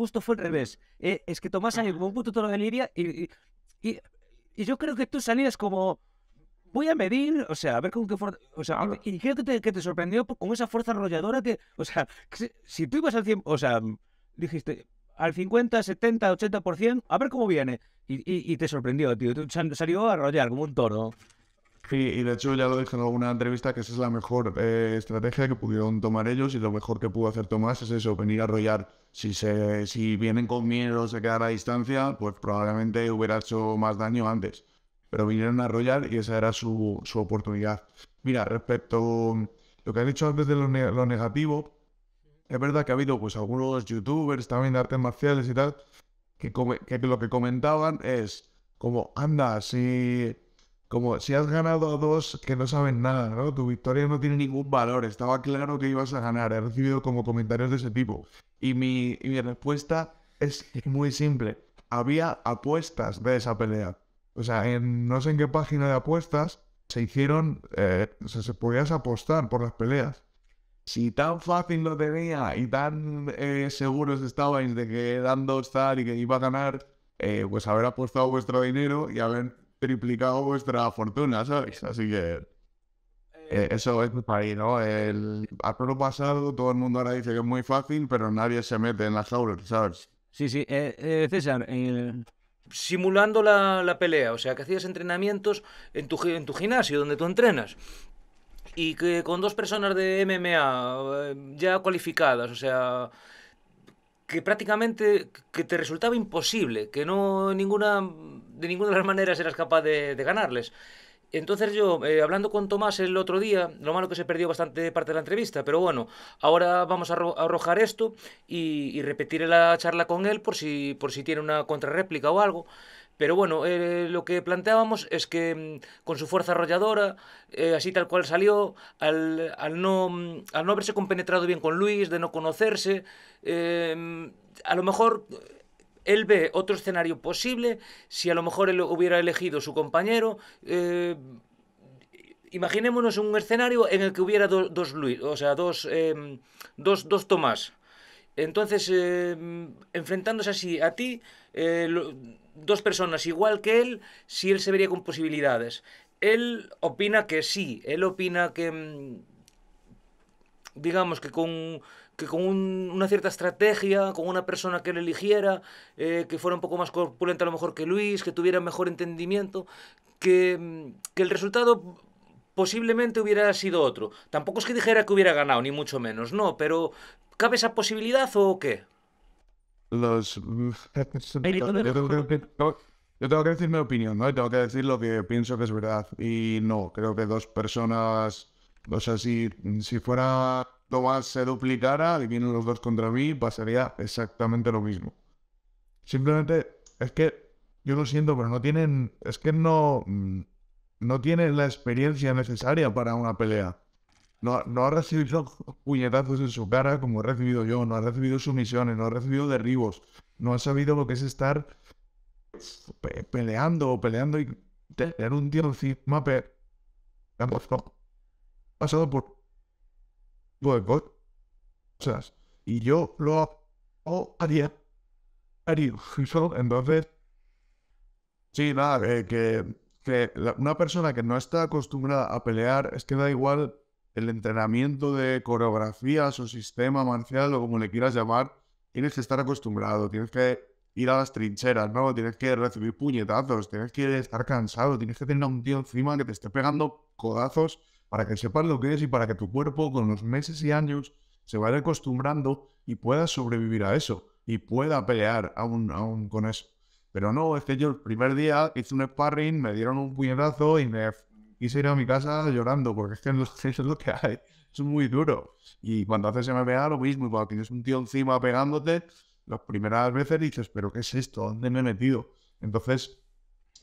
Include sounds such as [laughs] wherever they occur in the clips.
justo fue al revés. Eh, es que Tomás salió como un puto toro de liria y, y, y, yo creo que tú salías como. Voy a medir, o sea, a ver con qué fuerza. O sea, y creo que te, sorprendió con esa fuerza arrolladora que. O sea, [laughs] si, tú ibas al 100. O sea, dijiste al 50, 70, 80%, a ver cómo viene. Y, y, te sorprendió, tío. salió a arrollar como un toro. Sí, y de hecho ya lo dije en alguna entrevista que esa es la mejor eh, estrategia que pudieron tomar ellos y lo mejor que pudo hacer Tomás es eso, venir a arrollar. Si, se, si vienen con miedo, se quedan a distancia, pues probablemente hubiera hecho más daño antes. Pero vinieron a arrollar y esa era su, oportunidad. Mira, respecto a lo que has dicho antes de lo, negativo, es verdad que ha habido pues algunos youtubers también de artes marciales y tal, que, que lo que comentaban es como, anda, si como si has ganado a dos que no saben nada, ¿no? Tu victoria no tiene ningún valor, estaba claro que ibas a ganar, he recibido como comentarios de ese tipo. Y mi, mi respuesta es muy simple, había apuestas de esa pelea. O sea, en no sé en qué página de apuestas se hicieron, eh, o sea, se podías apostar por las peleas. Si tan fácil lo tenía y tan eh, seguros estabais de que dando tal y que iba a ganar, eh, pues haber apostado vuestro dinero y haber triplicado vuestra fortuna, ¿sabes? Así que eh, eh, eso es para ahí, ¿no? El lo pasado todo el mundo ahora dice que es muy fácil, pero nadie se mete en las aulas, ¿sabes? Sí, sí. Eh, César, simulando la, la, pelea, o sea, que hacías entrenamientos en tu, en tu gimnasio, donde tú entrenas. Y que con dos personas de MMA ya cualificadas, o sea, que prácticamente que te resultaba imposible, que no ninguna de ninguna de las maneras eras capaz de, ganarles. Entonces yo, eh, hablando con Tomás el otro día, lo malo que se perdió bastante parte de la entrevista, pero bueno, ahora vamos a arrojar esto y, y repetiré la charla con él por si, por si tiene una contrarréplica o algo. Pero bueno, eh, lo que planteábamos es que mm, con su fuerza arrolladora, eh, así tal cual salió, al, no, mm, al no haberse compenetrado bien con Luis, de no conocerse, mm, a lo mejor él ve otro escenario posible, si a lo mejor él hubiera elegido su compañero, eh, imaginémonos un escenario en el que hubiera dos Luis, o sea, dos, em, dos, dos Tomás. Entonces, em, enfrentándose así a ti, eh, dos personas igual que él, si él se vería con posibilidades. Él opina que sí, él opina que em, digamos que con, que con una cierta estrategia, con una persona que le eligiera, eh, que fuera un poco más corpulente a lo mejor que Luis, que tuviera mejor entendimiento, mm, que, el resultado posiblemente hubiera sido otro. Tampoco es que dijera que hubiera ganado, ni mucho menos, no, pero ¿cabe esa posibilidad o qué? Los... [laughs] Yo tengo que decir mi opinión, ¿no? Tengo que decir lo que pienso que es verdad. Y no, creo que dos personas o sea, si, si fuera Tomás se duplicara y vienen los dos contra mí, pasaría exactamente lo mismo. Simplemente es que yo lo siento, pero no tienen, es que no, mm, no tienen la experiencia necesaria para una pelea. No, no ha recibido puñetazos en su cara como he recibido yo, no ha recibido sumisiones, no ha recibido derribos, no ha sabido lo que es estar peleando o peleando y tener un tío encima. Pe pasado por sea... y yo lo oh, haría, haría. [laughs] Entonces, sí, nada, eh, que, que una persona que no está acostumbrada a pelear es que da igual el entrenamiento de coreografía... o sistema marcial o como le quieras llamar, tienes que estar acostumbrado, tienes que ir a las trincheras, ¿no? Tienes que recibir puñetazos, tienes que estar cansado, tienes que tener a un tío encima que te esté pegando codazos para que sepas lo que es y para que tu cuerpo con los meses y años se vaya acostumbrando y pueda sobrevivir a eso y pueda pelear aún, con eso. Pero no, es que yo el primer día hice un sparring, me dieron un puñetazo y me quise ir a mi casa llorando, porque es que [laughs] es lo que hay, es muy duro. Y cuando haces MMA lo mismo, cuando tienes un tío encima pegándote, las primeras veces dices, pero ¿qué es esto? ¿Dónde me he metido? Entonces,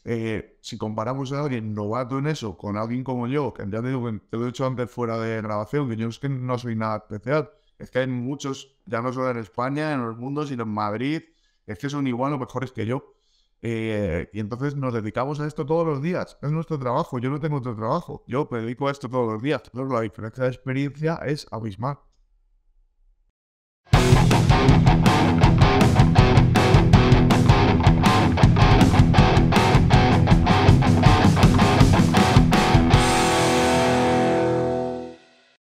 eh, si comparamos a alguien novato en eso con alguien como yo, que ya te, lo he dicho antes fuera de grabación, que yo es que no soy nada especial, es que hay muchos, ya no solo en España, en el mundo, sino en Madrid, es que son igual o mejores que yo. Eh, y entonces nos dedicamos a esto todos los días. Es nuestro trabajo. Yo no tengo otro trabajo. Yo me dedico a esto todos los días. pero la diferencia de experiencia es abismal.